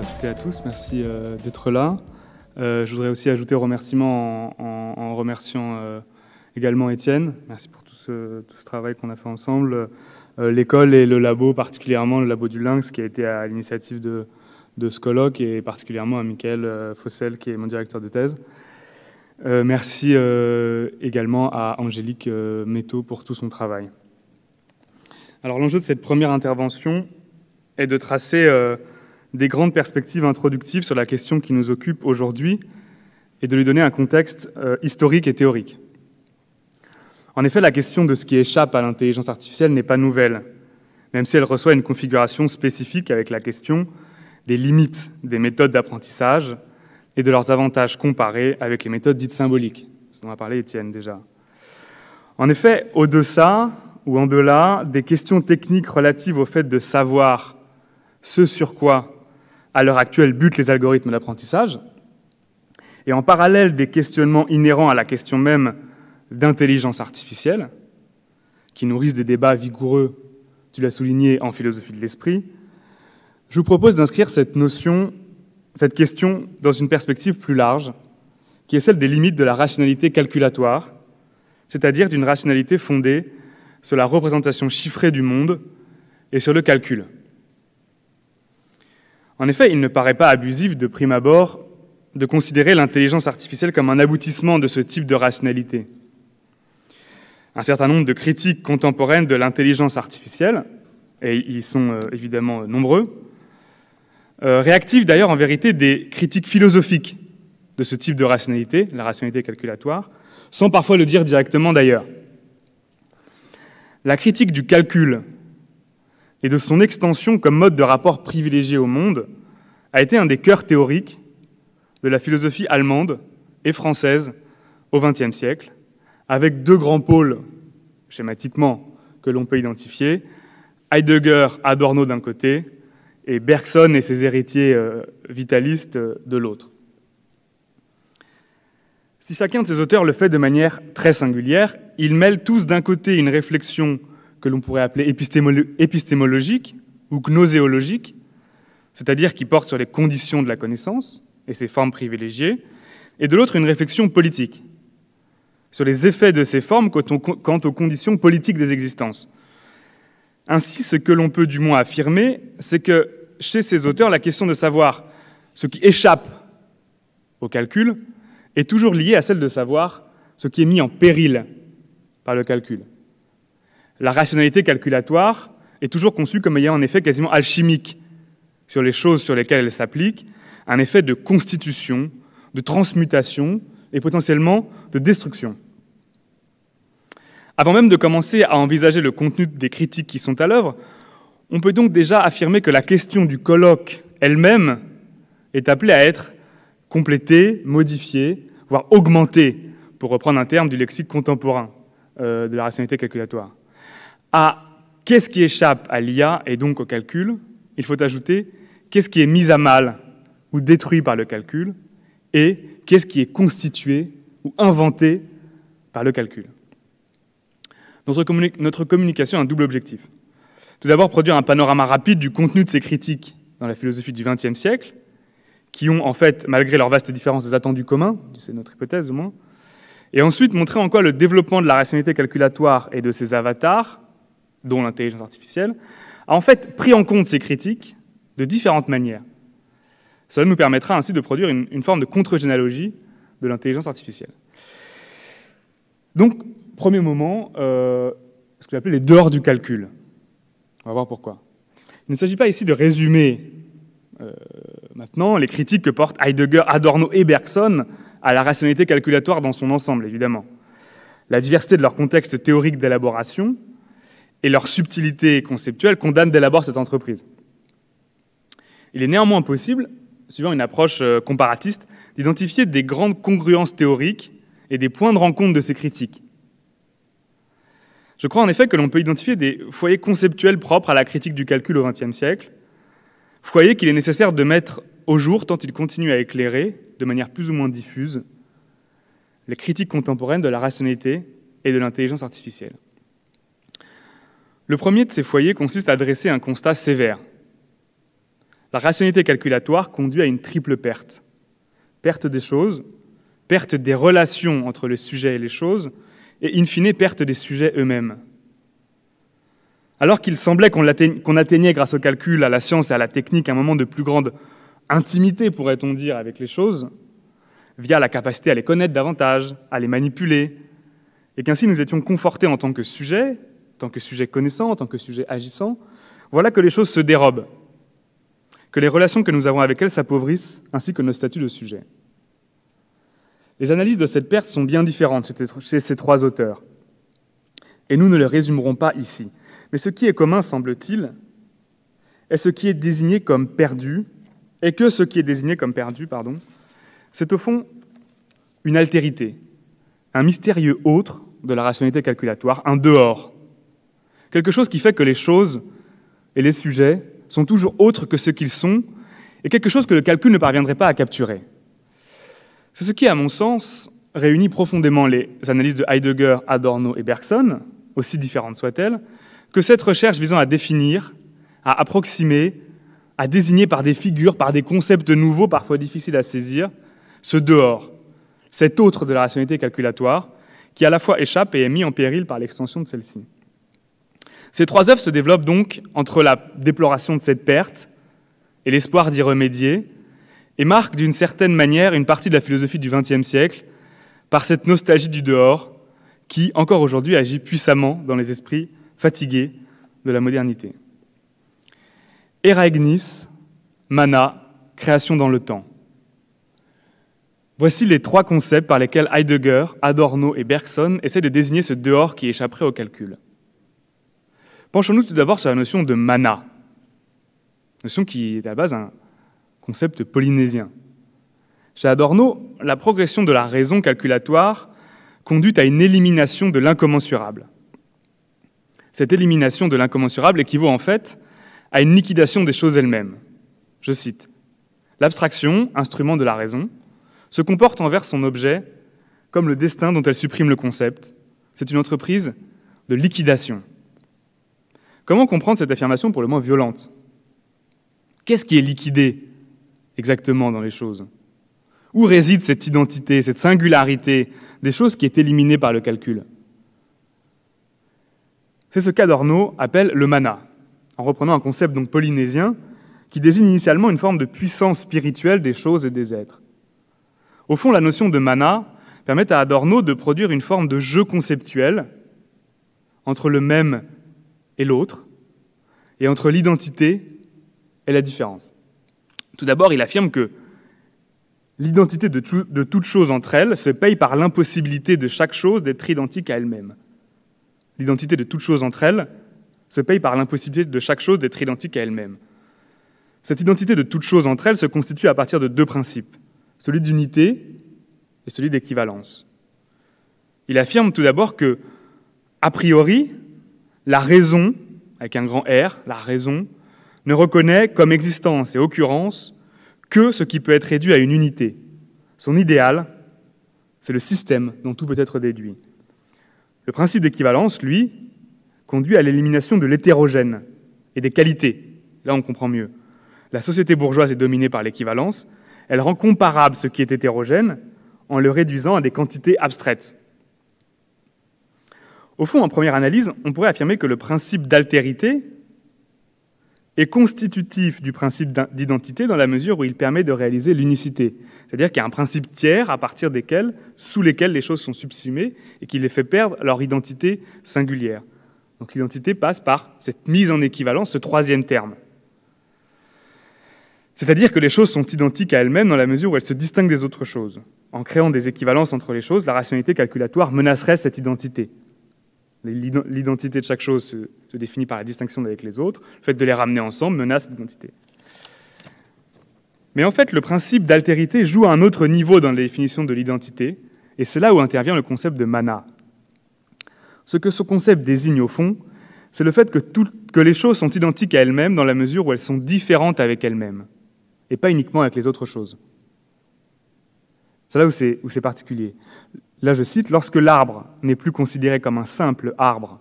à toutes et à tous. Merci euh, d'être là. Euh, je voudrais aussi ajouter remerciements en, en, remerciant euh, également Étienne. Merci pour tout ce, tout ce travail qu'on a fait ensemble. L'école et le labo, particulièrement le labo du Lynx, qui a été à l'initiative de, ce colloque, et particulièrement à Michael Fossel, qui est mon directeur de thèse. merci également à Angélique Métaux pour tout son travail. Alors l'enjeu de cette première intervention est de tracer des grandes perspectives introductives sur la question qui nous occupe aujourd'hui et de lui donner un contexte euh, historique et théorique. En effet, la question de ce qui échappe à l'intelligence artificielle n'est pas nouvelle, même si elle reçoit une configuration spécifique avec la question des limites des méthodes d'apprentissage et de leurs avantages comparés avec les méthodes dites symboliques, ce dont a parlé Étienne déjà. En effet, au delà ou en delà des questions techniques relatives au fait de savoir ce sur quoi à l'heure actuelle, butent les algorithmes d'apprentissage. Et en parallèle des questionnements inhérents à la question même d'intelligence artificielle, qui nourrissent des débats vigoureux, tu l'as souligné, en philosophie de l'esprit, je vous propose d'inscrire cette notion, cette question, dans une perspective plus large, qui est celle des limites de la rationalité calculatoire, c'est-à-dire d'une rationalité fondée sur la représentation chiffrée du monde et sur le calcul. En effet, il ne paraît pas abusif de prime abord de considérer l'intelligence artificielle comme un aboutissement de ce type de rationalité. Un certain nombre de critiques contemporaines de l'intelligence artificielle, et ils sont euh, évidemment euh, nombreux, euh, réactivent d'ailleurs en vérité des critiques philosophiques de ce type de rationalité, la rationalité calculatoire, sans parfois le dire directement d'ailleurs. La critique du calcul et de son extension comme mode de rapport privilégié au monde, a été un des cœurs théoriques de la philosophie allemande et française au XXe siècle, avec deux grands pôles, schématiquement, que l'on peut identifier, Heidegger, Adorno d'un côté, et Bergson et ses héritiers euh, vitalistes euh, de l'autre. Si chacun de ces auteurs le fait de manière très singulière, ils mêlent tous d'un côté une réflexion que l'on pourrait appeler épistémologique ou gnoséologique, c'est-à-dire qui porte sur les conditions de la connaissance et ses formes privilégiées, et de l'autre une réflexion politique sur les effets de ces formes quant aux conditions politiques des existences. Ainsi, ce que l'on peut du moins affirmer, c'est que chez ces auteurs, la question de savoir ce qui échappe au calcul est toujours liée à celle de savoir ce qui est mis en péril par le calcul la rationalité calculatoire est toujours conçue comme ayant un effet quasiment alchimique sur les choses sur lesquelles elle s'applique, un effet de constitution, de transmutation et potentiellement de destruction. Avant même de commencer à envisager le contenu des critiques qui sont à l'œuvre, on peut donc déjà affirmer que la question du colloque elle-même est appelée à être complétée, modifiée, voire augmentée, pour reprendre un terme du lexique contemporain euh, de la rationalité calculatoire à qu'est-ce qui échappe à l'IA et donc au calcul, il faut ajouter qu'est-ce qui est mis à mal ou détruit par le calcul et qu'est-ce qui est constitué ou inventé par le calcul. Notre, communication a un double objectif. Tout d'abord, produire un panorama rapide du contenu de ces critiques dans la philosophie du XXe siècle, qui ont en fait, malgré leurs vastes différences, des attendus communs, c'est notre hypothèse au moins, et ensuite montrer en quoi le développement de la rationalité calculatoire et de ses avatars dont l'intelligence artificielle, a en fait pris en compte ces critiques de différentes manières. Cela nous permettra ainsi de produire une, forme de contre-généalogie de l'intelligence artificielle. Donc, premier moment, euh, ce que j'appelle les dehors du calcul. On va voir pourquoi. Il ne s'agit pas ici de résumer euh, maintenant les critiques que portent Heidegger, Adorno et Bergson à la rationalité calculatoire dans son ensemble, évidemment. La diversité de leur contexte théorique d'élaboration, et leur subtilité conceptuelle condamne dès l'abord cette entreprise. Il est néanmoins possible, suivant une approche euh, comparatiste, d'identifier des grandes congruences théoriques et des points de rencontre de ces critiques. Je crois en effet que l'on peut identifier des foyers conceptuels propres à la critique du calcul au XXe siècle, foyers qu'il est nécessaire de mettre au jour tant ils continuent à éclairer, de manière plus ou moins diffuse, les critiques contemporaines de la rationalité et de l'intelligence artificielle. Le premier de ces foyers consiste à dresser un constat sévère. La rationalité calculatoire conduit à une triple perte. Perte des choses, perte des relations entre les sujets et les choses, et in fine perte des sujets eux-mêmes. Alors qu'il semblait qu'on atteignait, grâce au calcul, à la science et à la technique un moment de plus grande intimité, pourrait-on dire, avec les choses, via la capacité à les connaître davantage, à les manipuler, et qu'ainsi nous étions confortés en tant que sujets tant que sujet connaissant, en tant que sujet agissant, voilà que les choses se dérobent, que les relations que nous avons avec elles s'appauvrissent, ainsi que nos statuts de sujet. Les analyses de cette perte sont bien différentes chez ces trois auteurs, et nous ne les résumerons pas ici. Mais ce qui est commun, semble-t-il, est ce qui est désigné comme perdu, et que ce qui est désigné comme perdu, pardon, c'est au fond une altérité, un mystérieux autre de la rationalité calculatoire, un dehors, Quelque chose qui fait que les choses et les sujets sont toujours autres que ce qu'ils sont, et quelque chose que le calcul ne parviendrait pas à capturer. C'est ce qui, à mon sens, réunit profondément les analyses de Heidegger, Adorno et Bergson, aussi différentes soient-elles, que cette recherche visant à définir, à approximer, à désigner par des figures, par des concepts nouveaux, parfois difficiles à saisir, ce dehors, cet autre de la rationalité calculatoire, qui à la fois échappe et est mis en péril par l'extension de celle-ci. Ces trois œuvres se développent donc entre la déploration de cette perte et l'espoir d'y remédier, et marquent d'une certaine manière une partie de la philosophie du XXe siècle par cette nostalgie du dehors qui, encore aujourd'hui, agit puissamment dans les esprits fatigués de la modernité. Era Mana, création dans le temps. Voici les trois concepts par lesquels Heidegger, Adorno et Bergson essaient de désigner ce dehors qui échapperait au calcul. Penchons-nous tout d'abord sur la notion de mana, notion qui est à la base un concept polynésien. Chez Adorno, la progression de la raison calculatoire conduit à une élimination de l'incommensurable. Cette élimination de l'incommensurable équivaut en fait à une liquidation des choses elles-mêmes. Je cite L'abstraction, instrument de la raison, se comporte envers son objet comme le destin dont elle supprime le concept. C'est une entreprise de liquidation. Comment comprendre cette affirmation pour le moins violente Qu'est-ce qui est liquidé exactement dans les choses Où réside cette identité, cette singularité des choses qui est éliminée par le calcul C'est ce qu'Adorno appelle le mana, en reprenant un concept donc polynésien qui désigne initialement une forme de puissance spirituelle des choses et des êtres. Au fond, la notion de mana permet à Adorno de produire une forme de jeu conceptuel entre le même et l'autre, et entre l'identité et la différence. Tout d'abord, il affirme que l'identité de, de toute chose entre elles se paye par l'impossibilité de chaque chose d'être identique à elle-même. L'identité de toute chose entre elles se paye par l'impossibilité de chaque chose d'être identique à elle-même. Cette identité de toute chose entre elles se constitue à partir de deux principes, celui d'unité et celui d'équivalence. Il affirme tout d'abord que, a priori, la raison, avec un grand R, la raison, ne reconnaît comme existence et occurrence que ce qui peut être réduit à une unité. Son idéal, c'est le système dont tout peut être déduit. Le principe d'équivalence, lui, conduit à l'élimination de l'hétérogène et des qualités. Là, on comprend mieux. La société bourgeoise est dominée par l'équivalence. Elle rend comparable ce qui est hétérogène en le réduisant à des quantités abstraites. Au fond, en première analyse, on pourrait affirmer que le principe d'altérité est constitutif du principe d'identité dans la mesure où il permet de réaliser l'unicité. C'est-à-dire qu'il y a un principe tiers à partir desquels, sous lesquels les choses sont subsumées et qui les fait perdre leur identité singulière. Donc l'identité passe par cette mise en équivalence, ce troisième terme. C'est-à-dire que les choses sont identiques à elles-mêmes dans la mesure où elles se distinguent des autres choses. En créant des équivalences entre les choses, la rationalité calculatoire menacerait cette identité. L'identité de chaque chose se, définit par la distinction avec les autres. Le fait de les ramener ensemble menace l'identité. Mais en fait, le principe d'altérité joue à un autre niveau dans la définition de l'identité, et c'est là où intervient le concept de mana. Ce que ce concept désigne au fond, c'est le fait que, toutes que les choses sont identiques à elles-mêmes dans la mesure où elles sont différentes avec elles-mêmes, et pas uniquement avec les autres choses. C'est là où c'est particulier. Là, je cite, Lorsque l'arbre n'est plus considéré comme un simple arbre,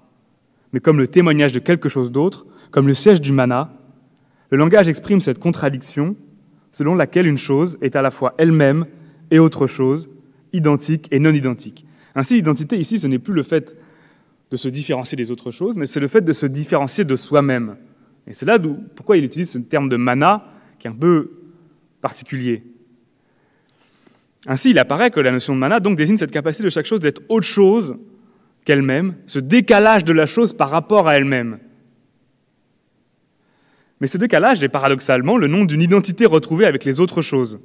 mais comme le témoignage de quelque chose d'autre, comme le siège du mana, le langage exprime cette contradiction selon laquelle une chose est à la fois elle-même et autre chose, identique et non identique. Ainsi, l'identité ici, ce n'est plus le fait de se différencier des autres choses, mais c'est le fait de se différencier de soi-même. Et c'est là pourquoi il utilise ce terme de mana, qui est un peu particulier. Ainsi, il apparaît que la notion de mana donc désigne cette capacité de chaque chose d'être autre chose qu'elle-même, ce décalage de la chose par rapport à elle-même. Mais ce décalage est paradoxalement le nom d'une identité retrouvée avec les autres choses.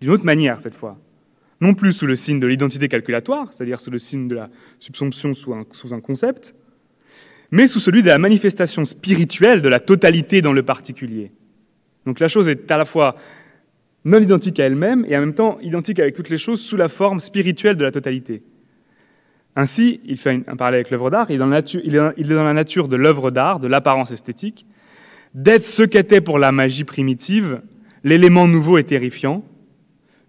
D'une autre manière, cette fois. Non plus sous le signe de l'identité calculatoire, c'est-à-dire sous le signe de la subsomption sous un concept, mais sous celui de la manifestation spirituelle de la totalité dans le particulier. Donc la chose est à la fois non identique à elle-même et en même temps identique avec toutes les choses sous la forme spirituelle de la totalité. Ainsi, il fait un parallèle avec l'œuvre d'art, il, est dans la nature de l'œuvre d'art, de l'apparence esthétique, d'être ce qu'était pour la magie primitive l'élément nouveau et terrifiant,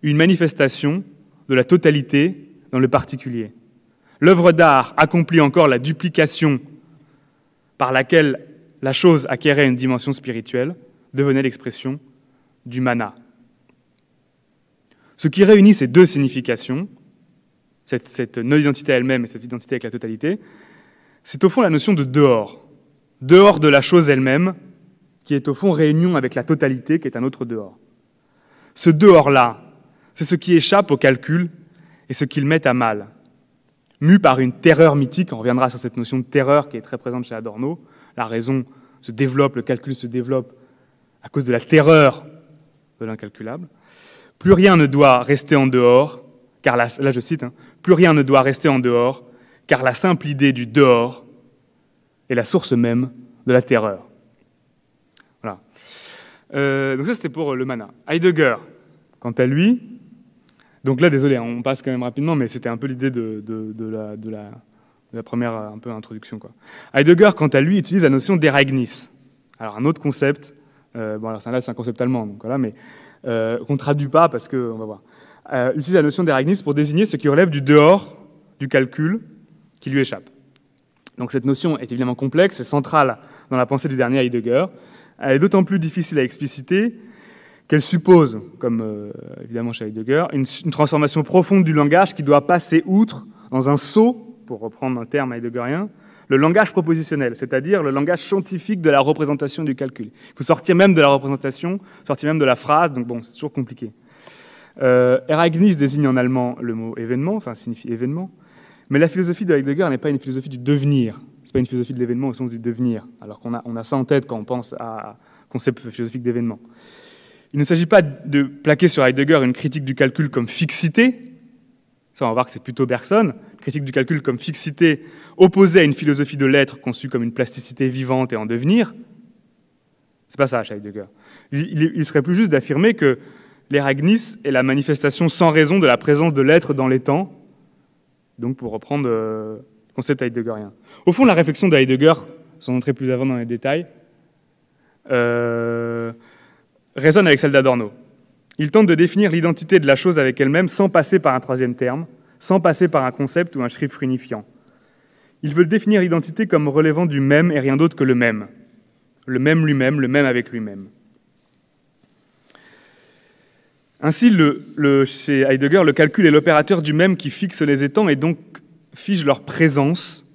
une manifestation de la totalité dans le particulier. L'œuvre d'art accomplit encore la duplication par laquelle la chose acquérait une dimension spirituelle, devenait l'expression du mana, ce qui réunit ces deux significations, cette, non-identité elle-même et cette identité avec la totalité, c'est au fond la notion de dehors, dehors de la chose elle-même, qui est au fond réunion avec la totalité, qui est un autre dehors. Ce dehors-là, c'est ce qui échappe au calcul et ce qu'il met à mal. Mu par une terreur mythique, on reviendra sur cette notion de terreur qui est très présente chez Adorno, la raison se développe, le calcul se développe à cause de la terreur de l'incalculable. Plus rien ne doit rester en dehors, car la, je cite, hein, plus rien ne doit rester en dehors, car la simple idée du dehors est la source même de la terreur. Voilà. Euh, donc ça c'était pour euh, le mana. Heidegger, quant à lui, donc là désolé, hein, on passe quand même rapidement, mais c'était un peu l'idée de, la, première euh, un peu introduction. Quoi. Heidegger, quant à lui, utilise la notion d'Ereignis. Alors un autre concept, bon alors c'est un concept allemand, donc voilà, mais euh, qu'on traduit pas parce que, on va voir, euh, utilise la notion d'Eragnis pour désigner ce qui relève du dehors du calcul qui lui échappe. Donc cette notion est évidemment complexe et centrale dans la pensée du dernier Heidegger. Elle est d'autant plus difficile à expliciter qu'elle suppose, comme euh, évidemment chez Heidegger, une, une, transformation profonde du langage qui doit passer outre dans un saut, pour reprendre un terme heideggerien, le langage propositionnel, c'est-à-dire le langage scientifique de la représentation du calcul. Il faut sortir même de la représentation, sortir même de la phrase, donc bon, c'est toujours compliqué. Euh, Ereignis désigne en allemand le mot événement, enfin signifie événement, mais la philosophie de Heidegger n'est pas une philosophie du devenir, c'est pas une philosophie de l'événement au sens du devenir, alors qu'on a, on a ça en tête quand on pense à concept philosophique d'événement. Il ne s'agit pas de plaquer sur Heidegger une critique du calcul comme fixité, ça, on va voir que c'est plutôt Bergson. Critique du calcul comme fixité opposée à une philosophie de l'être conçue comme une plasticité vivante et en devenir. C'est pas ça, Heidegger. Il, serait plus juste d'affirmer que l'Eragnis est la manifestation sans raison de la présence de l'être dans les temps. Donc, pour reprendre euh, le concept heideggerien. Au fond, la réflexion d'Heidegger, sans entrer plus avant dans les détails, euh, résonne avec celle d'Adorno. Il tente de définir l'identité de la chose avec elle-même sans passer par un troisième terme, sans passer par un concept ou un chiffre unifiant. Il veut définir l'identité comme relevant du même et rien d'autre que le même. Le même lui-même, le même avec lui-même. Ainsi, chez Heidegger, le calcul est l'opérateur du même qui fixe les étangs et donc fige leur présence.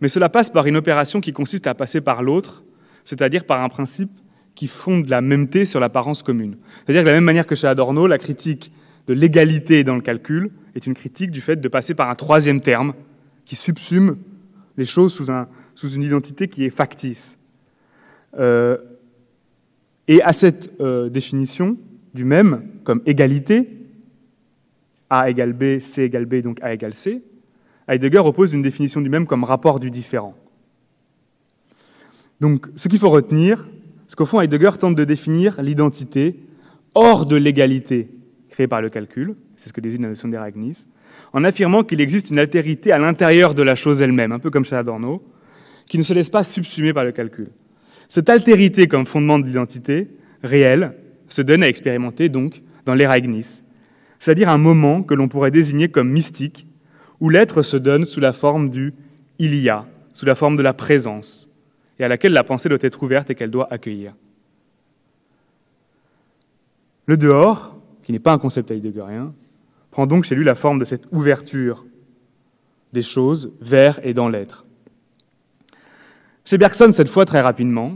Mais cela passe par une opération qui consiste à passer par l'autre, c'est-à-dire par un principe qui fondent la même thé sur l'apparence commune. C'est-à-dire que de la même manière que chez Adorno, la critique de l'égalité dans le calcul est une critique du fait de passer par un troisième terme qui subsume les choses sous, un, sous une identité qui est factice. Euh, et à cette euh, définition du même, comme égalité, A égale B, C égale B, donc A égale C, Heidegger oppose une définition du même comme rapport du différent. Donc ce qu'il faut retenir, ce qu'au fond, Heidegger tente de définir l'identité hors de l'égalité créée par le calcul, c'est ce que désigne la notion d'Eragnis, en affirmant qu'il existe une altérité à l'intérieur de la chose elle-même, un peu comme chez Adorno, qui ne se laisse pas subsumer par le calcul. Cette altérité comme fondement de l'identité réelle se donne à expérimenter donc dans l'Eragnis, c'est-à-dire un moment que l'on pourrait désigner comme mystique, où l'être se donne sous la forme du il y a, sous la forme de la présence, et à laquelle la pensée doit être ouverte et qu'elle doit accueillir. Le dehors, qui n'est pas un concept heideggerien, prend donc chez lui la forme de cette ouverture des choses vers et dans l'être. Chez Bergson, cette fois très rapidement,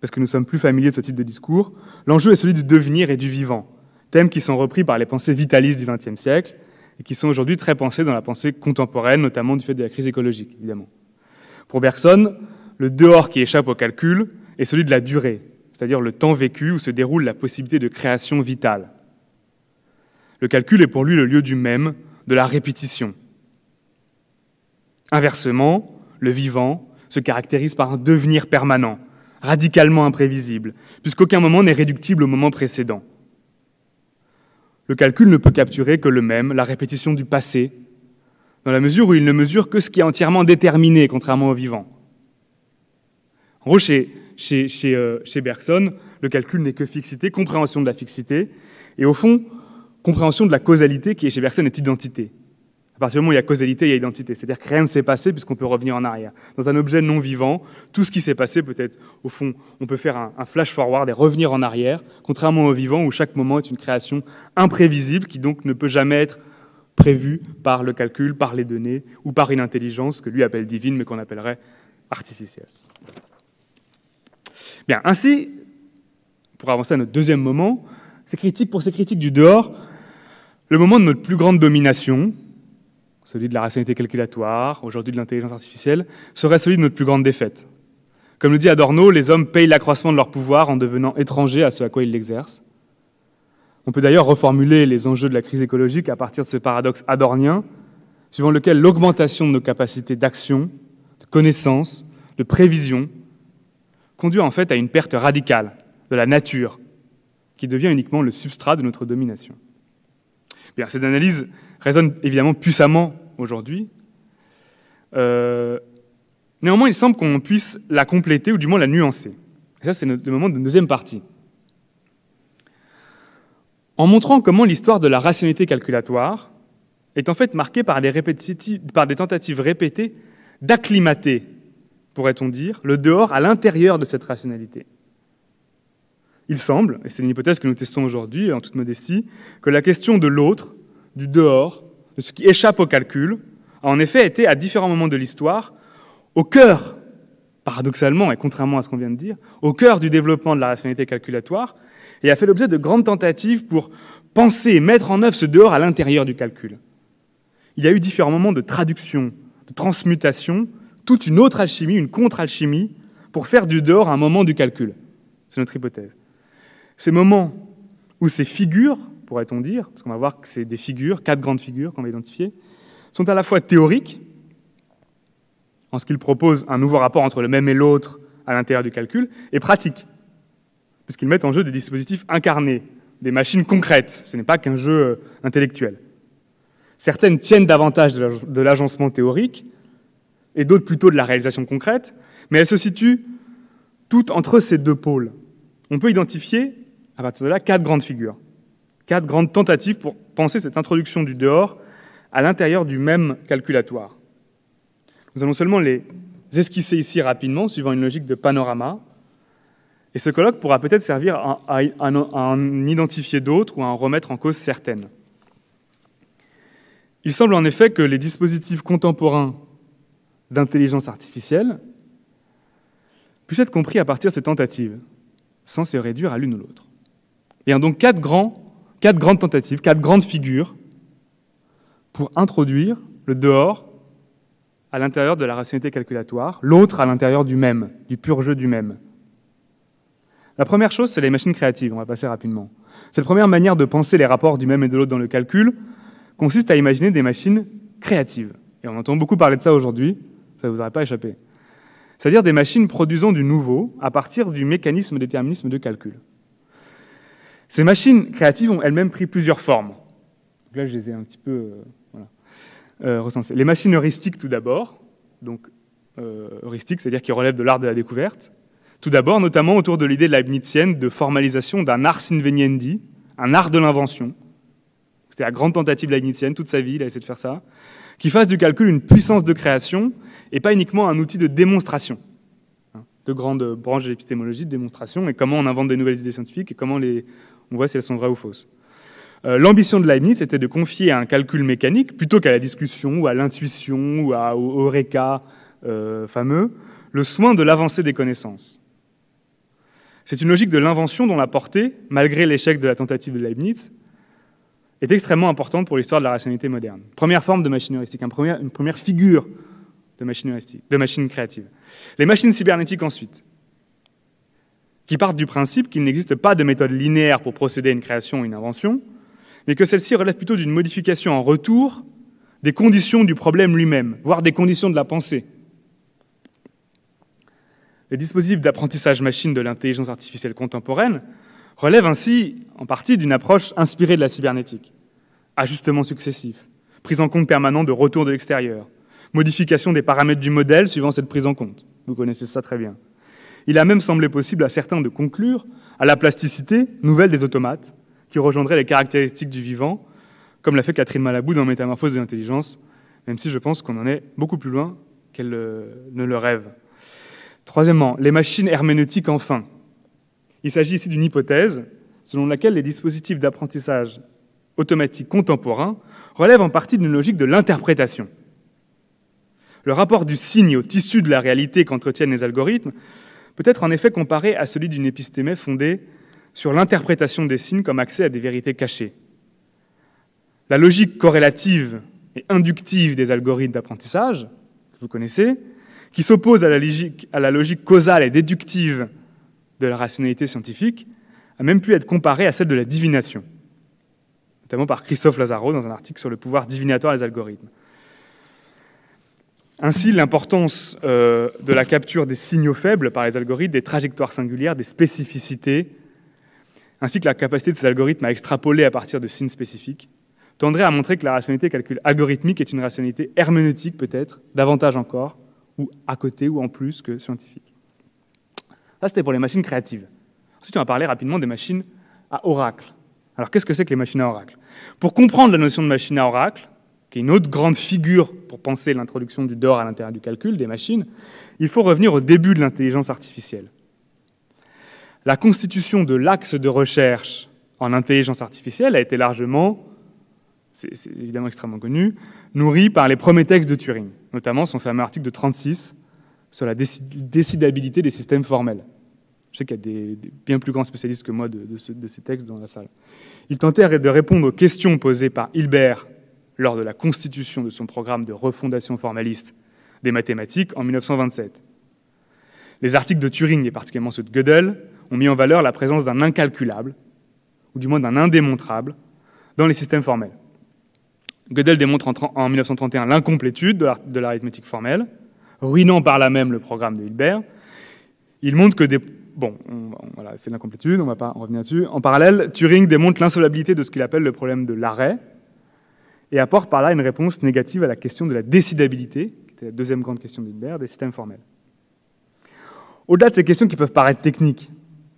parce que nous sommes plus familiers de ce type de discours, l'enjeu est celui du devenir et du vivant, thèmes qui sont repris par les pensées vitalistes du XXe siècle et qui sont aujourd'hui très pensés dans la pensée contemporaine, notamment du fait de la crise écologique, évidemment. Pour Bergson, le dehors qui échappe au calcul est celui de la durée, c'est-à-dire le temps vécu où se déroule la possibilité de création vitale. Le calcul est pour lui le lieu du même, de la répétition. Inversement, le vivant se caractérise par un devenir permanent, radicalement imprévisible, puisqu'aucun moment n'est réductible au moment précédent. Le calcul ne peut capturer que le même, la répétition du passé, dans la mesure où il ne mesure que ce qui est entièrement déterminé, contrairement au vivant. En gros, euh, chez, Bergson, le calcul n'est que fixité, compréhension de la fixité, et au fond, compréhension de la causalité qui, chez Bergson, est identité. À partir du moment où il y a causalité, il y a identité. C'est-à-dire que rien ne s'est passé puisqu'on peut revenir en arrière. Dans un objet non vivant, tout ce qui s'est passé peut être, au fond, on peut faire un, un flash-forward et revenir en arrière, contrairement au vivant où chaque moment est une création imprévisible qui donc ne peut jamais être prévue par le calcul, par les données ou par une intelligence que lui appelle divine mais qu'on appellerait artificielle. Bien, ainsi, pour avancer à notre deuxième moment, ces critiques, pour ces critiques du dehors, le moment de notre plus grande domination, celui de la rationalité calculatoire, aujourd'hui de l'intelligence artificielle, serait celui de notre plus grande défaite. Comme le dit Adorno, les hommes payent l'accroissement de leur pouvoir en devenant étrangers à ce à quoi ils l'exercent. On peut d'ailleurs reformuler les enjeux de la crise écologique à partir de ce paradoxe adornien, suivant lequel l'augmentation de nos capacités d'action, de connaissance, de prévision, conduit en fait à une perte radicale de la nature, qui devient uniquement le substrat de notre domination. cette analyse résonne évidemment puissamment aujourd'hui. Euh, néanmoins, il semble qu'on puisse la compléter ou du moins la nuancer. ça, c'est le moment de la deuxième partie. En montrant comment l'histoire de la rationalité calculatoire est en fait marquée par, par des tentatives répétées d'acclimater pourrait-on dire, le dehors à l'intérieur de cette rationalité. Il semble, et c'est une hypothèse que nous testons aujourd'hui en toute modestie, que la question de l'autre, du dehors, de ce qui échappe au calcul, a en effet été à différents moments de l'histoire au cœur, paradoxalement et contrairement à ce qu'on vient de dire, au cœur du développement de la rationalité calculatoire et a fait l'objet de grandes tentatives pour penser et mettre en œuvre ce dehors à l'intérieur du calcul. Il y a eu différents moments de traduction, de transmutation toute une autre alchimie, une contre-alchimie, pour faire du dehors un moment du calcul. C'est notre hypothèse. Ces moments où ces figures, pourrait-on dire, parce qu'on va voir que c'est des figures, quatre grandes figures qu'on va identifier, sont à la fois théoriques, en ce qu'ils proposent un nouveau rapport entre le même et l'autre à l'intérieur du calcul, et pratiques, puisqu'ils mettent en jeu des dispositifs incarnés, des machines concrètes, ce n'est pas qu'un jeu euh, intellectuel. Certaines tiennent davantage de l'agencement théorique, et d'autres plutôt de la réalisation concrète, mais elles se situent toutes entre ces deux pôles. On peut identifier, à partir de là, quatre grandes figures, quatre grandes tentatives pour penser cette introduction du dehors à l'intérieur du même calculatoire. Nous allons seulement les esquisser ici rapidement, suivant une logique de panorama, et ce colloque pourra peut-être servir à, en identifier d'autres ou à en remettre en cause certaines. Il semble en effet que les dispositifs contemporains d'intelligence artificielle puisse être compris à partir de ces tentatives, sans se réduire à l'une ou l'autre. Il y a donc quatre, grands, quatre grandes tentatives, quatre grandes figures pour introduire le dehors à l'intérieur de la rationalité calculatoire, l'autre à l'intérieur du même, du pur jeu du même. La première chose, c'est les machines créatives, on va passer rapidement. Cette première manière de penser les rapports du même et de l'autre dans le calcul consiste à imaginer des machines créatives. Et on entend beaucoup parler de ça aujourd'hui. Ça ne vous aurait pas échappé. C'est-à-dire des machines produisant du nouveau à partir du mécanisme déterminisme de calcul. Ces machines créatives ont elles-mêmes pris plusieurs formes. là, je les ai un petit peu euh, euh, recensées. Les machines heuristiques, tout d'abord, donc euh, heuristiques, c'est-à-dire qui relèvent de l'art de la découverte. Tout d'abord, notamment autour de l'idée leibnizienne de formalisation d'un ars inveniendi, un art de l'invention. C'était la grande tentative leibnizienne, toute sa vie, il a essayé de faire ça. Qui fasse du calcul une puissance de création et pas uniquement un outil de démonstration. Hein, de grandes branches de l'épistémologie, de démonstration, et comment on invente des nouvelles idées scientifiques, et comment on voit si elles sont vraies ou fausses. Euh, l'ambition de Leibniz était de confier à un calcul mécanique, plutôt qu'à la discussion, ou à l'intuition, ou à, au euh, fameux, le soin de l'avancée des connaissances. C'est une logique de l'invention dont la portée, malgré l'échec de la tentative de Leibniz, est extrêmement importante pour l'histoire de la rationalité moderne. Première forme de machine heuristique, première, une première figure de machines, créatives. Les machines cybernétiques ensuite, qui partent du principe qu'il n'existe pas de méthode linéaire pour procéder à une création ou une invention, mais que celle-ci relève plutôt d'une modification en retour des conditions du problème lui-même, voire des conditions de la pensée. Les dispositifs d'apprentissage machine de l'intelligence artificielle contemporaine relèvent ainsi en partie d'une approche inspirée de la cybernétique, ajustements successifs, prise en compte permanente de retour de l'extérieur, modification des paramètres du modèle suivant cette prise en compte. Vous connaissez ça très bien. Il a même semblé possible à certains de conclure à la plasticité nouvelle des automates, qui rejoindrait les caractéristiques du vivant, comme l'a fait Catherine Malabou dans Métamorphose de l'intelligence, même si je pense qu'on en est beaucoup plus loin qu'elle euh, ne le rêve. Troisièmement, les machines herméneutiques enfin. Il s'agit ici d'une hypothèse selon laquelle les dispositifs d'apprentissage automatique contemporains relèvent en partie d'une logique de l'interprétation. Le rapport du signe au tissu de la réalité qu'entretiennent les algorithmes peut être en effet comparé à celui d'une épistémée fondée sur l'interprétation des signes comme accès à des vérités cachées. La logique corrélative et inductive des algorithmes d'apprentissage, que vous connaissez, qui s'oppose à, à, la logique causale et déductive de la rationalité scientifique, a même pu être comparée à celle de la divination, notamment par Christophe Lazaro dans un article sur le pouvoir divinatoire des algorithmes. Ainsi, l'importance euh, de la capture des signaux faibles par les algorithmes, des trajectoires singulières, des spécificités, ainsi que la capacité de ces algorithmes à extrapoler à partir de signes spécifiques, tendrait à montrer que la rationalité calcul algorithmique est une rationalité herméneutique peut-être, davantage encore, ou à côté ou en plus que scientifique. Ça, c'était pour les machines créatives. Ensuite, on va parler rapidement des machines à oracle. Alors, qu'est-ce que c'est que les machines à oracle Pour comprendre la notion de machine à oracle, qui est une autre grande figure pour penser l'introduction du dehors à l'intérieur du calcul des machines, il faut revenir au début de l'intelligence artificielle. La constitution de l'axe de recherche en intelligence artificielle a été largement, c'est évidemment extrêmement connu, nourrie par les premiers textes de Turing, notamment son fameux article de 36 sur la décidabilité des systèmes formels. Je sais qu'il y a des, bien plus grands spécialistes que moi de, de ces textes dans la salle. Il tentait de répondre aux questions posées par Hilbert lors de la constitution de son programme de refondation formaliste des mathématiques en 1927. Les articles de Turing, et particulièrement ceux de Gödel, ont mis en valeur la présence d'un incalculable, ou du moins d'un indémontrable, dans les systèmes formels. Gödel démontre en 1931 l'incomplétude de l'arithmétique formelle, ruinant par là même le programme de Hilbert. Il montre que des... Bon, voilà, c'est l'incomplétude, on ne va pas revenir dessus. En parallèle, Turing démontre l'insolabilité de ce qu'il appelle le problème de l'arrêt, et apporte par là une réponse négative à la question de la décidabilité, qui était la deuxième grande question d'Hilbert, des systèmes formels. Au-delà de ces questions qui peuvent paraître techniques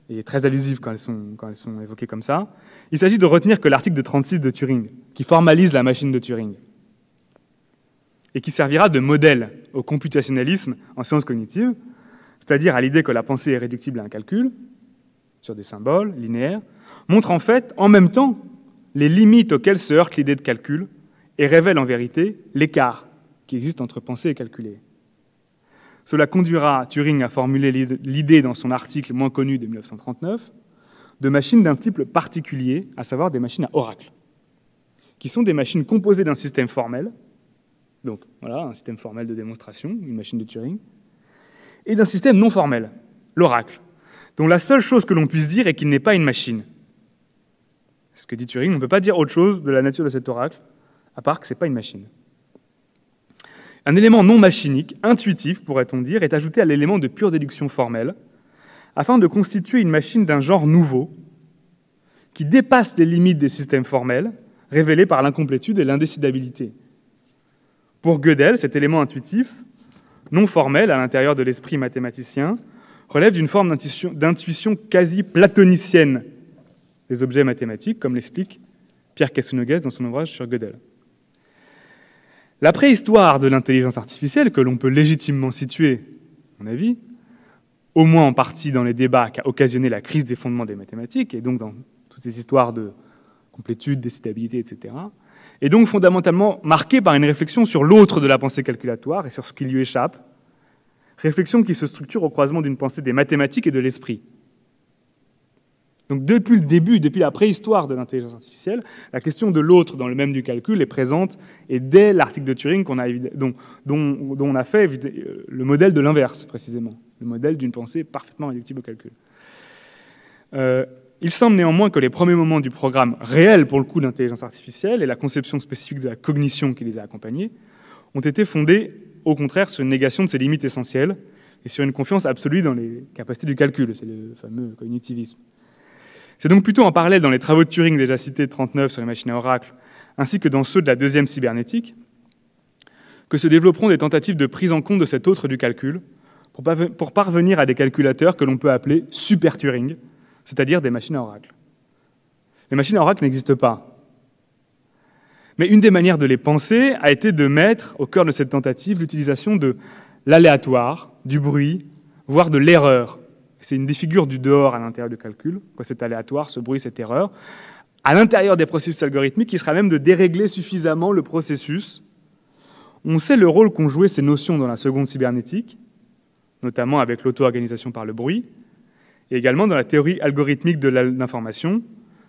et très allusives quand elles sont, évoquées comme ça, il s'agit de retenir que l'article de 36 de Turing, qui formalise la machine de Turing, et qui servira de modèle au computationnalisme en sciences cognitives, c'est-à-dire à, à l'idée que la pensée est réductible à un calcul, sur des symboles linéaires, montre en fait en même temps les limites auxquelles se heurte l'idée de calcul et révèle en vérité l'écart qui existe entre penser et calculer. Cela conduira Turing à formuler l'idée dans son article moins connu de 1939 de machines d'un type particulier, à savoir des machines à oracle, qui sont des machines composées d'un système formel, donc voilà, un système formel de démonstration, une machine de Turing, et d'un système non formel, l'oracle, dont la seule chose que l'on puisse dire est qu'il n'est pas une machine. Ce que dit Turing, on ne peut pas dire autre chose de la nature de cet oracle à part que ce n'est pas une machine. Un élément non machinique, intuitif pourrait-on dire, est ajouté à l'élément de pure déduction formelle, afin de constituer une machine d'un genre nouveau, qui dépasse les limites des systèmes formels, révélés par l'incomplétude et l'indécidabilité. Pour Gödel, cet élément intuitif, non formel à l'intérieur de l'esprit mathématicien, relève d'une forme d'intuition quasi platonicienne des objets mathématiques, comme l'explique Pierre Cassunogues dans son ouvrage sur Gödel. La préhistoire de l'intelligence artificielle, que l'on peut légitimement situer, à mon avis, au moins en partie dans les débats qu'a occasionné la crise des fondements des mathématiques, et donc dans toutes ces histoires de complétude, décidabilité, etc., est donc fondamentalement marquée par une réflexion sur l'autre de la pensée calculatoire et sur ce qui lui échappe, réflexion qui se structure au croisement d'une pensée des mathématiques et de l'esprit. Donc depuis le début, depuis la préhistoire de l'intelligence artificielle, la question de l'autre dans le même du calcul est présente, et dès l'article de Turing a, dont, dont, on a fait euh, le modèle de l'inverse, précisément, le modèle d'une pensée parfaitement réductible au calcul. Euh, il semble néanmoins que les premiers moments du programme réel pour le coup d'intelligence artificielle et la conception spécifique de la cognition qui les a accompagnés ont été fondés au contraire sur une négation de ses limites essentielles et sur une confiance absolue dans les capacités du calcul, c'est le fameux cognitivisme. C'est donc plutôt en parallèle dans les travaux de Turing déjà cités 39 sur les machines à oracle, ainsi que dans ceux de la deuxième cybernétique, que se développeront des tentatives de prise en compte de cet autre du calcul, pour parvenir à des calculateurs que l'on peut appeler super Turing, c'est-à-dire des machines à oracle. Les machines à oracle n'existent pas. Mais une des manières de les penser a été de mettre au cœur de cette tentative l'utilisation de l'aléatoire, du bruit, voire de l'erreur, c'est une des figures du dehors à l'intérieur du calcul, quoi, c'est aléatoire, ce bruit, cette erreur, à l'intérieur des processus algorithmiques, qui sera même de dérégler suffisamment le processus. On sait le rôle qu'ont joué ces notions dans la seconde cybernétique, notamment avec l'auto-organisation par le bruit, et également dans la théorie algorithmique de l'information,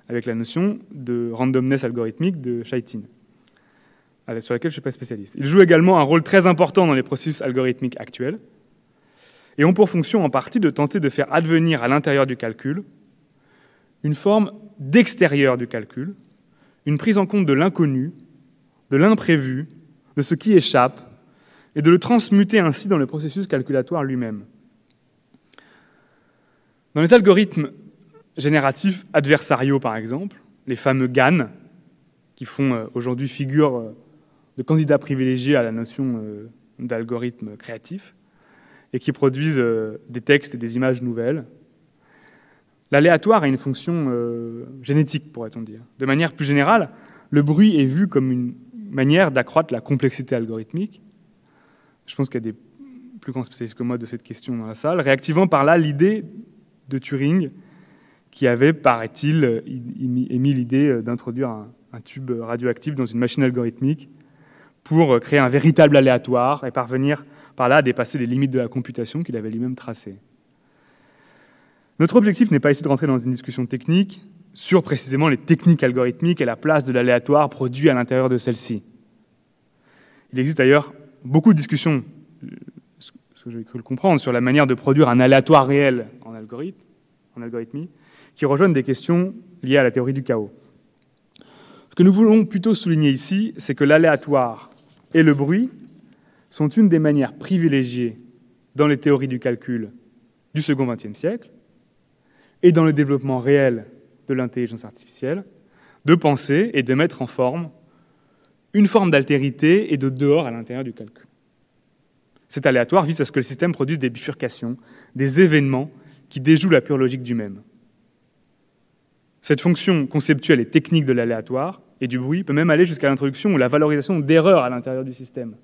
avec la notion de randomness algorithmique de Chaitin, sur laquelle je ne suis pas spécialiste. Il joue également un rôle très important dans les processus algorithmiques actuels, et ont pour fonction en partie de tenter de faire advenir à l'intérieur du calcul une forme d'extérieur du calcul, une prise en compte de l'inconnu, de l'imprévu, de ce qui échappe, et de le transmuter ainsi dans le processus calculatoire lui-même. Dans les algorithmes génératifs adversariaux, par exemple, les fameux GAN, qui font euh, aujourd'hui figure euh, de candidats privilégiés à la notion euh, d'algorithme créatif, et qui produisent euh, des textes et des images nouvelles. L'aléatoire a une fonction euh, génétique, pourrait-on dire. De manière plus générale, le bruit est vu comme une manière d'accroître la complexité algorithmique. Je pense qu'il y a des plus grands spécialistes que moi de cette question dans la salle, réactivant par là l'idée de Turing, qui avait, paraît-il, euh, émis l'idée d'introduire un, un tube radioactif dans une machine algorithmique pour créer un véritable aléatoire et parvenir à par là dépasser les limites de la computation qu'il avait lui-même tracées. Notre objectif n'est pas ici de rentrer dans une discussion technique sur précisément les techniques algorithmiques et la place de l'aléatoire produit à l'intérieur de celle-ci. Il existe d'ailleurs beaucoup de discussions, euh, ce que j'ai cru le comprendre, sur la manière de produire un aléatoire réel en algorithme, en algorithmie, qui rejoignent des questions liées à la théorie du chaos. Ce que nous voulons plutôt souligner ici, c'est que l'aléatoire et le bruit sont une des manières privilégiées dans les théories du calcul du second XXe siècle et dans le développement réel de l'intelligence artificielle, de penser et de mettre en forme une forme d'altérité et de dehors à l'intérieur du calcul. Cet aléatoire vise à ce que le système produise des bifurcations, des événements qui déjouent la pure logique du même. Cette fonction conceptuelle et technique de l'aléatoire et du bruit peut même aller jusqu'à l'introduction ou la valorisation d'erreurs à l'intérieur du système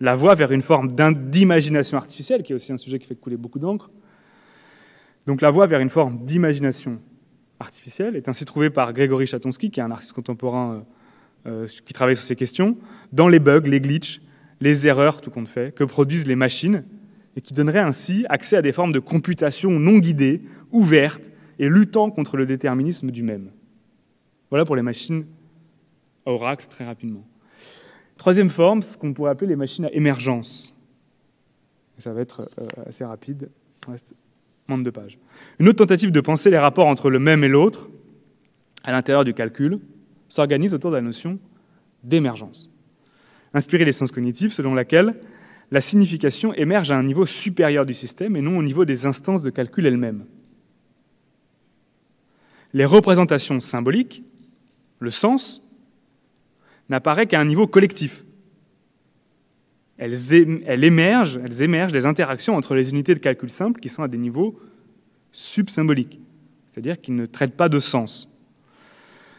la voie vers une forme d'imagination artificielle, qui est aussi un sujet qui fait couler beaucoup d'encre. Donc la voie vers une forme d'imagination artificielle est ainsi trouvée par Grégory Chatonsky, qui est un artiste contemporain euh, euh, qui travaille sur ces questions, dans les bugs, les glitches, les erreurs, tout compte fait, que produisent les machines, et qui donnerait ainsi accès à des formes de computation non guidées, ouvertes, et luttant contre le déterminisme du même. Voilà pour les machines à très rapidement. Troisième forme, ce qu'on pourrait appeler les machines à émergence. Ça va être euh, assez rapide, reste moins de deux pages. Une autre tentative de penser les rapports entre le même et l'autre, à l'intérieur du calcul, s'organise autour de la notion d'émergence. Inspirée des sciences cognitives, selon laquelle la signification émerge à un niveau supérieur du système et non au niveau des instances de calcul elles-mêmes. Les représentations symboliques, le sens, n'apparaît qu'à un niveau collectif. Elles, émergent, elles émergent des interactions entre les unités de calcul simples qui sont à des niveaux subsymboliques, c'est-à-dire qui ne traitent pas de sens.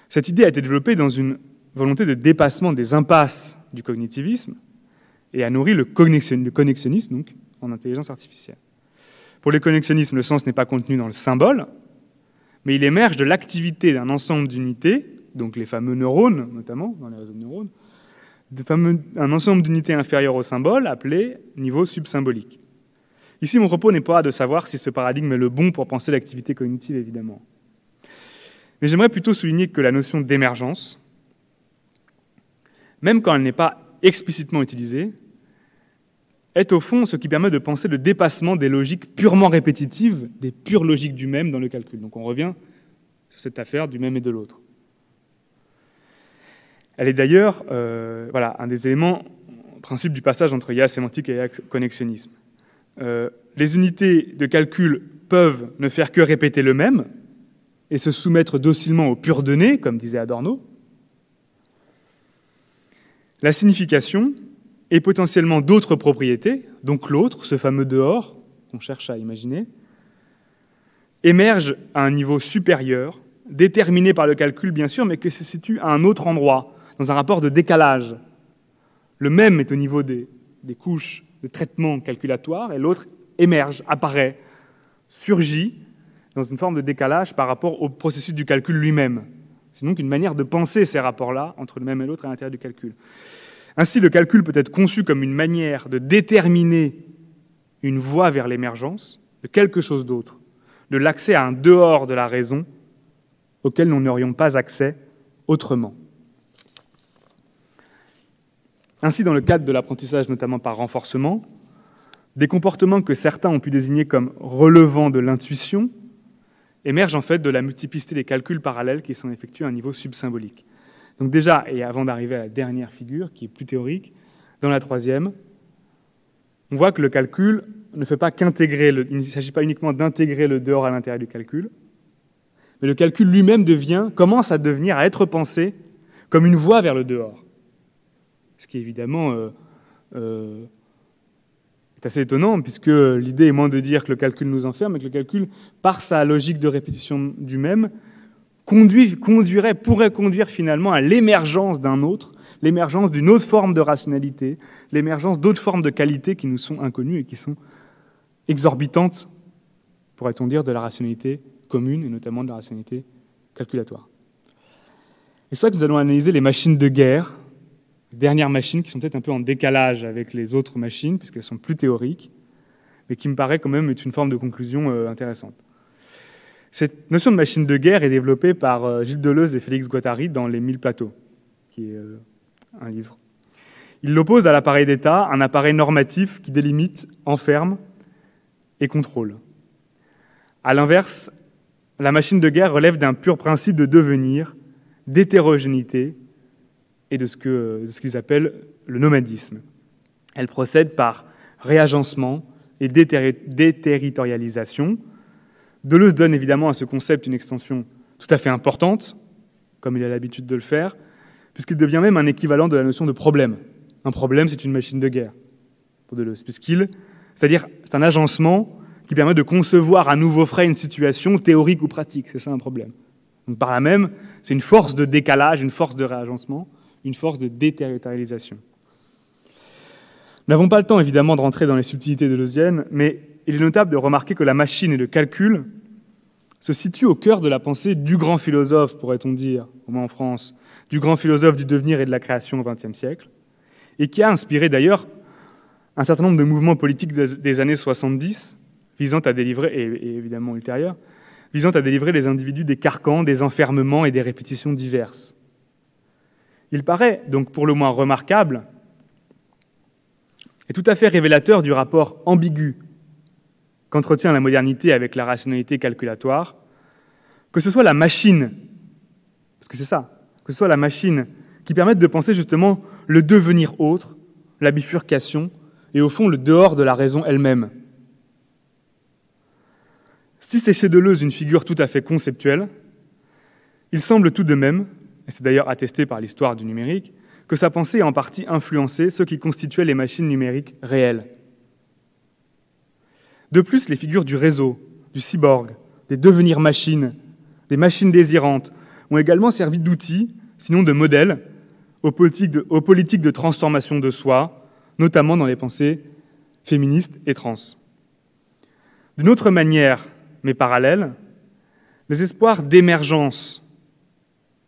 Cette idée a été développée dans une volonté de dépassement des impasses du cognitivisme et a nourri le, le connexionnisme donc, en intelligence artificielle. Pour le connexionnisme, le sens n'est pas contenu dans le symbole, mais il émerge de l'activité d'un ensemble d'unités donc les fameux neurones, notamment dans les réseaux de neurones, un ensemble d'unités inférieures au symbole appelé niveau subsymbolique. Ici, mon propos n'est pas de savoir si ce paradigme est le bon pour penser l'activité cognitive, évidemment. Mais j'aimerais plutôt souligner que la notion d'émergence, même quand elle n'est pas explicitement utilisée, est au fond ce qui permet de penser le dépassement des logiques purement répétitives, des pures logiques du même dans le calcul. Donc on revient sur cette affaire du même et de l'autre. Elle est d'ailleurs euh, voilà, un des éléments principe du passage entre IA sémantique et IA connexionnisme. Euh, les unités de calcul peuvent ne faire que répéter le même et se soumettre docilement aux pures données, comme disait Adorno. La signification et potentiellement d'autres propriétés, donc l'autre, ce fameux dehors qu'on cherche à imaginer, émergent à un niveau supérieur, déterminé par le calcul bien sûr, mais qui se situe à un autre endroit, dans un rapport de décalage. Le même est au niveau des, couches de traitement calculatoire et l'autre émerge, apparaît, surgit dans une forme de décalage par rapport au processus du calcul lui-même. C'est donc une manière de penser ces rapports-là entre le même et l'autre à l'intérieur du calcul. Ainsi, le calcul peut être conçu comme une manière de déterminer une voie vers l'émergence de quelque chose d'autre, de l'accès à un dehors de la raison auquel nous n'aurions pas accès autrement. Ainsi, dans le cadre de l'apprentissage, notamment par renforcement, des comportements que certains ont pu désigner comme relevant de l'intuition émergent en fait de la multiplicité des calculs parallèles qui sont effectués à un niveau subsymbolique. Donc déjà, et avant d'arriver à la dernière figure, qui est plus théorique, dans la troisième, on voit que le calcul ne fait pas qu'intégrer, il ne s'agit pas uniquement d'intégrer le dehors à l'intérieur du calcul, mais le calcul lui-même devient, commence à devenir, à être pensé comme une voie vers le dehors. Ce qui évidemment euh, euh, est assez étonnant, puisque l'idée est moins de dire que le calcul nous enferme, mais que le calcul, par sa logique de répétition du même, conduirait, pourrait conduire finalement à l'émergence d'un autre, l'émergence d'une autre forme de rationalité, l'émergence d'autres formes de qualités qui nous sont inconnues et qui sont exorbitantes, pourrait-on dire, de la rationalité commune et notamment de la rationalité calculatoire. Et soit nous allons analyser les machines de guerre dernières machines qui sont peut-être un peu en décalage avec les autres machines, puisqu'elles sont plus théoriques, mais qui me paraît quand même être une forme de conclusion euh, intéressante. Cette notion de machine de guerre est développée par euh, Gilles Deleuze et Félix Guattari dans Les Mille Plateaux, qui est euh, un livre. Il l'oppose à l'appareil d'État, un appareil normatif qui délimite, enferme et contrôle. À l'inverse, la machine de guerre relève d'un pur principe de devenir, d'hétérogénéité et de ce qu'ils appellent le nomadisme. Elle procède par réagencement et déterritorialisation. Deleuze donne évidemment à ce concept une extension tout à fait importante, comme il a l'habitude de le faire, puisqu'il devient même un équivalent de la notion de problème. Un problème, c'est une machine de guerre, pour Deleuze, puisqu'il, c'est-à-dire, c'est un agencement qui permet de concevoir à nouveau frais une situation théorique ou pratique, c'est ça un problème. par là même, c'est une force de décalage, une force de réagencement, une force de déterritorialisation. Nous n'avons pas le temps, évidemment, de rentrer dans les subtilités de l'osienne, mais il est notable de remarquer que la machine et le calcul se situent au cœur de la pensée du grand philosophe, pourrait-on dire, au moins en France, du grand philosophe du devenir et de la création au XXe siècle, et qui a inspiré d'ailleurs un certain nombre de mouvements politiques des années 70, visant à délivrer, et évidemment ultérieurs, visant à délivrer les individus des carcans, des enfermements et des répétitions diverses. Il paraît donc pour le moins remarquable et tout à fait révélateur du rapport ambigu qu'entretient la modernité avec la rationalité calculatoire, que ce soit la machine, parce que c'est ça, que ce soit la machine qui permette de penser justement le devenir autre, la bifurcation, et au fond le dehors de la raison elle-même. Si c'est chez Deleuze une figure tout à fait conceptuelle, il semble tout de même et c'est d'ailleurs attesté par l'histoire du numérique, que sa pensée a en partie influencé ceux qui constituaient les machines numériques réelles. De plus, les figures du réseau, du cyborg, des devenirs machines, des machines désirantes, ont également servi d'outils, sinon de modèles, aux politiques de, aux politiques de transformation de soi, notamment dans les pensées féministes et trans. D'une autre manière, mais parallèle, les espoirs d'émergence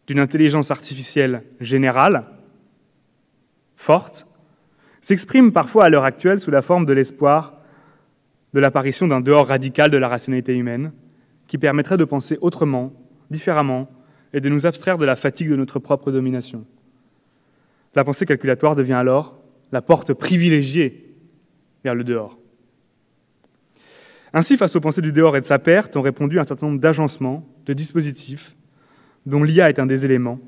d'une intelligence artificielle générale, forte, s'exprime parfois à l'heure actuelle sous la forme de l'espoir de l'apparition d'un dehors radical de la rationalité humaine qui permettrait de penser autrement, différemment, et de nous abstraire de la fatigue de notre propre domination. La pensée calculatoire devient alors la porte privilégiée vers le dehors. Ainsi, face aux pensées du dehors et de sa perte, ont répondu un certain nombre d'agencements, de dispositifs, dont l'IA est un des éléments,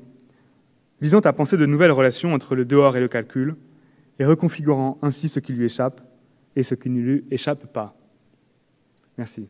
visant à penser de nouvelles relations entre le dehors et le calcul, et reconfigurant ainsi ce qui lui échappe et ce qui ne lui échappe pas. Merci.